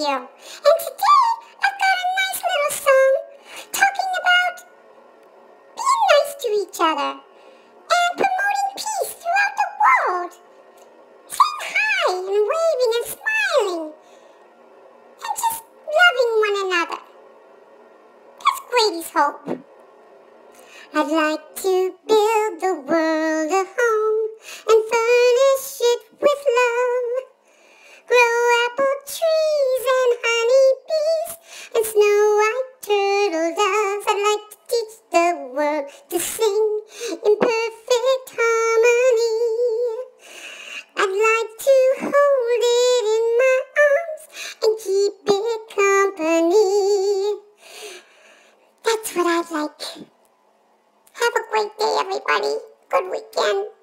And today I've got a nice little song talking about being nice to each other and promoting peace throughout the world. Saying hi and waving and smiling and just loving one another. That's Grady's hope. I'd like to build the world. to sing in perfect harmony. I'd like to hold it in my arms and keep it company. That's what I'd like. Have a great day, everybody. Good weekend.